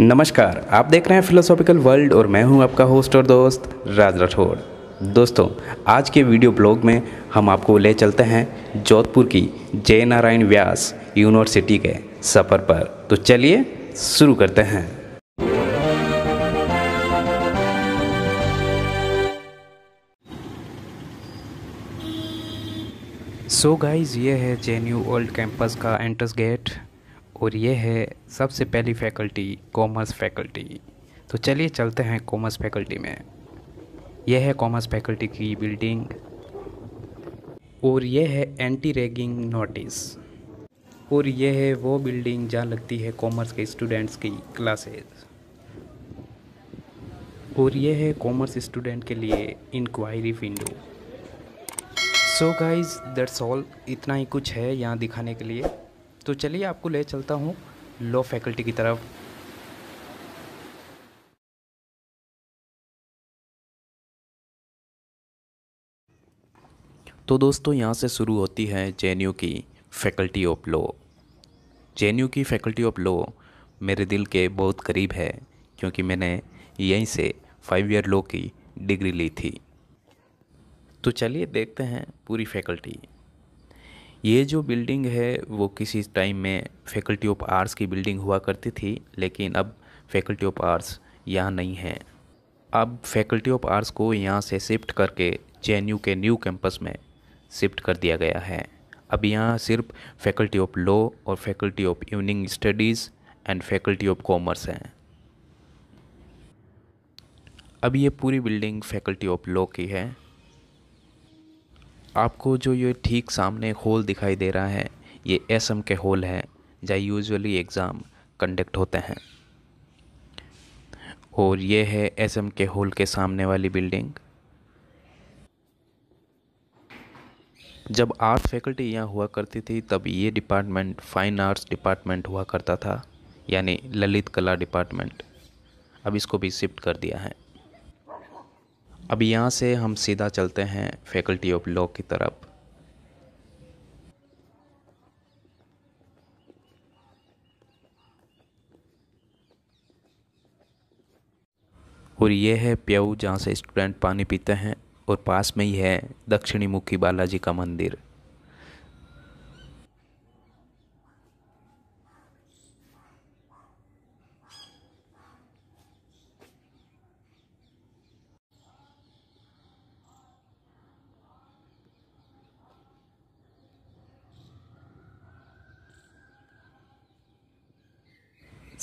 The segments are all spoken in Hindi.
नमस्कार आप देख रहे हैं फिलोसॉफिकल वर्ल्ड और मैं हूं आपका होस्ट और दोस्त राज राठौड़ दोस्तों आज के वीडियो ब्लॉग में हम आपको ले चलते हैं जोधपुर की जय नारायण व्यास यूनिवर्सिटी के सफ़र पर तो चलिए शुरू करते हैं सो so गाइस ये है जे ओल्ड कैंपस का एंट्रेंस गेट और ये है सबसे पहली फैकल्टी कॉमर्स फैकल्टी तो चलिए चलते हैं कॉमर्स फैकल्टी में यह है कॉमर्स फैकल्टी की बिल्डिंग और यह है एंटी रैगिंग नोटिस और यह है वो बिल्डिंग जहाँ लगती है कॉमर्स के स्टूडेंट्स की क्लासेस और यह है कॉमर्स स्टूडेंट के लिए inquiry window so guys that's all इतना ही कुछ है यहाँ दिखाने के लिए तो चलिए आपको ले चलता हूँ लॉ फैकल्टी की तरफ तो दोस्तों यहाँ से शुरू होती है जे की फैकल्टी ऑफ लॉ जे की फैकल्टी ऑफ लॉ मेरे दिल के बहुत करीब है क्योंकि मैंने यहीं से फाइव ईयर लॉ की डिग्री ली थी तो चलिए देखते हैं पूरी फैकल्टी ये जो बिल्डिंग है वो किसी टाइम में फैकल्टी ऑफ आर्ट्स की बिल्डिंग हुआ करती थी लेकिन अब फैकल्टी ऑफ आर्ट्स यहाँ नहीं है अब फैकल्टी ऑफ आर्ट्स को यहाँ से शिफ्ट करके जे के न्यू कैंपस में शिफ्ट कर दिया गया है अब यहाँ सिर्फ फैकल्टी ऑफ लॉ और faculty of evening studies and faculty of commerce हैं अब ये पूरी बिल्डिंग फैकल्टी ऑफ लॉ की है आपको जो ये ठीक सामने होल दिखाई दे रहा है ये एस एम के होल है जहाँ यूजुअली एग्ज़ाम कंडक्ट होते हैं और ये है एस एम के होल के सामने वाली बिल्डिंग जब आर्ट फैकल्टी यहाँ हुआ करती थी तब ये डिपार्टमेंट फाइन आर्ट्स डिपार्टमेंट हुआ करता था यानी ललित कला डिपार्टमेंट अब इसको भी शिफ्ट कर दिया है अब यहाँ से हम सीधा चलते हैं फैकल्टी ऑफ लॉ की तरफ और ये है प्यऊ जहाँ से स्टूडेंट पानी पीते हैं और पास में ही है दक्षिणी मुखी बालाजी का मंदिर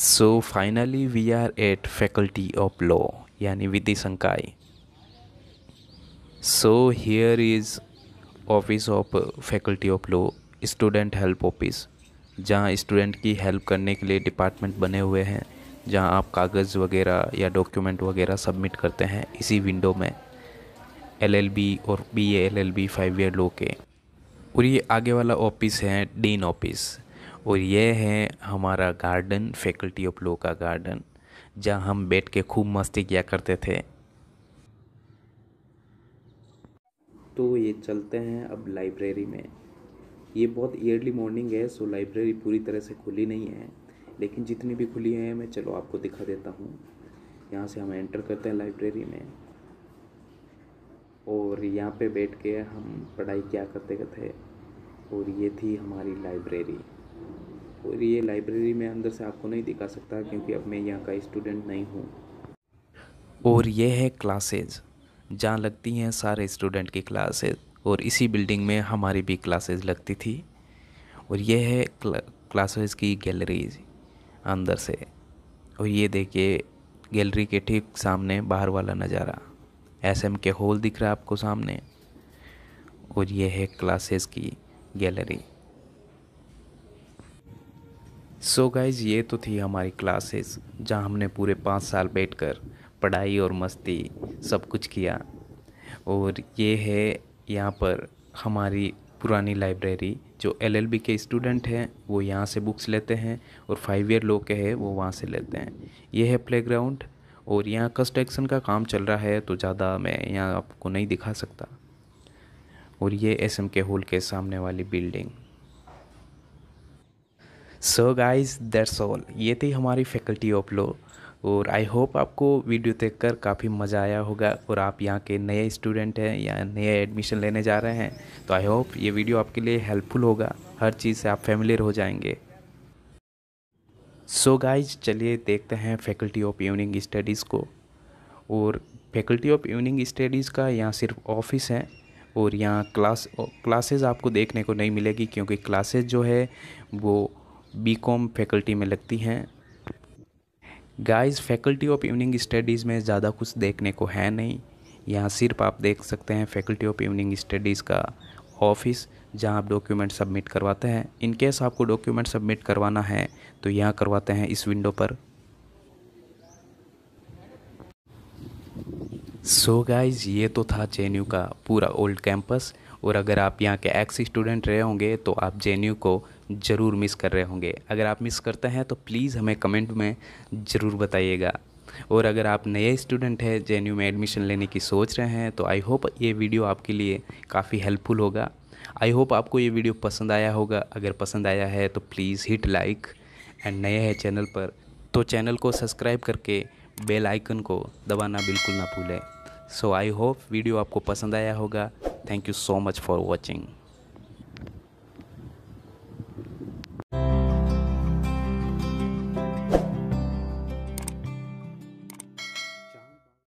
so finally we are at faculty of law यानी विधि संकाय so here is office of faculty of law student help office जहाँ स्टूडेंट की हेल्प करने के लिए डिपार्टमेंट बने हुए हैं जहाँ आप कागज़ वगैरह या डॉक्यूमेंट वगैरह सबमिट करते हैं इसी विंडो में बी और B L L B five year law के और ये आगे वाला ऑफिस है डीन ऑफिस और ये है हमारा गार्डन फैकल्टी ऑफ लॉ का गार्डन जहाँ हम बैठ के खूब मस्ती किया करते थे तो ये चलते हैं अब लाइब्रेरी में ये बहुत ईयरली मॉर्निंग है सो लाइब्रेरी पूरी तरह से खुली नहीं है लेकिन जितनी भी खुली है मैं चलो आपको दिखा देता हूँ यहाँ से हम एंटर करते हैं लाइब्रेरी में और यहाँ पे बैठ के हम पढ़ाई क्या करते थे और ये थी हमारी लाइब्रेरी और ये लाइब्रेरी में अंदर से आपको नहीं दिखा सकता क्योंकि अब मैं यहाँ का स्टूडेंट नहीं हूँ और ये है क्लासेज जहाँ लगती हैं सारे स्टूडेंट की क्लासेज और इसी बिल्डिंग में हमारी भी क्लासेज लगती थी और ये है क्लासेज की गैलरीज अंदर से और ये देखिए गैलरी के ठीक सामने बाहर वाला नज़ारा एसएम के हॉल दिख रहा है आपको सामने और ये है क्लासेस की गैलरी सो so गाइज़ ये तो थी हमारी क्लासेस जहाँ हमने पूरे पाँच साल बैठकर पढ़ाई और मस्ती सब कुछ किया और ये है यहाँ पर हमारी पुरानी लाइब्रेरी जो एलएलबी के स्टूडेंट हैं वो यहाँ से बुक्स लेते हैं और फाइव ईयर लोग के हैं वो वहाँ से लेते हैं ये है प्लेग्राउंड और यहाँ कंस्ट्रक्शन का काम चल रहा है तो ज़्यादा मैं यहाँ आपको नहीं दिखा सकता और ये एम के हॉल के सामने वाली building so guys that's all ये थी हमारी फैकल्टी ऑफ लो और आई होप आपको वीडियो देख कर काफ़ी मज़ा आया होगा और आप यहाँ के नए स्टूडेंट हैं या नए एडमिशन लेने जा रहे हैं तो आई होप ये वीडियो आपके लिए हेल्पफुल होगा हर चीज़ से आप फैमिलियर हो जाएंगे सो गाइज चलिए देखते हैं फैकल्टी ऑफ इवनिंग स्टडीज़ को और फैकल्टी ऑफ इवनिंग स्टडीज़ का यहाँ सिर्फ ऑफिस है और यहाँ क्लास क्लासेज़ आपको देखने को नहीं मिलेगी क्योंकि क्लासेज जो है वो बीकॉम फैकल्टी में लगती हैं guys faculty of evening studies में ज़्यादा कुछ देखने को है नहीं यहाँ सिर्फ आप देख सकते हैं फैकल्टी ऑफ इवनिंग स्टडीज़ का ऑफिस जहाँ आप डॉक्यूमेंट सबमिट करवाते हैं इन केस आपको डॉक्यूमेंट सबमिट करवाना है तो यहाँ करवाते हैं इस विंडो पर सो so गाइज ये तो था जे का पूरा ओल्ड कैंपस और अगर आप यहाँ के एक्स स्टूडेंट रहे होंगे तो आप जे को ज़रूर मिस कर रहे होंगे अगर आप मिस करते हैं तो प्लीज़ हमें कमेंट में ज़रूर बताइएगा और अगर आप नए स्टूडेंट हैं जे में एडमिशन लेने की सोच रहे हैं तो आई होप ये वीडियो आपके लिए काफ़ी हेल्पफुल होगा आई होप आपको ये वीडियो पसंद आया होगा अगर पसंद आया है तो प्लीज़ हिट लाइक एंड नए है चैनल पर तो चैनल को सब्सक्राइब करके बेल आइकन को दबाना बिल्कुल ना भूलें सो आई होप वीडियो आपको पसंद आया होगा thank you so much for watching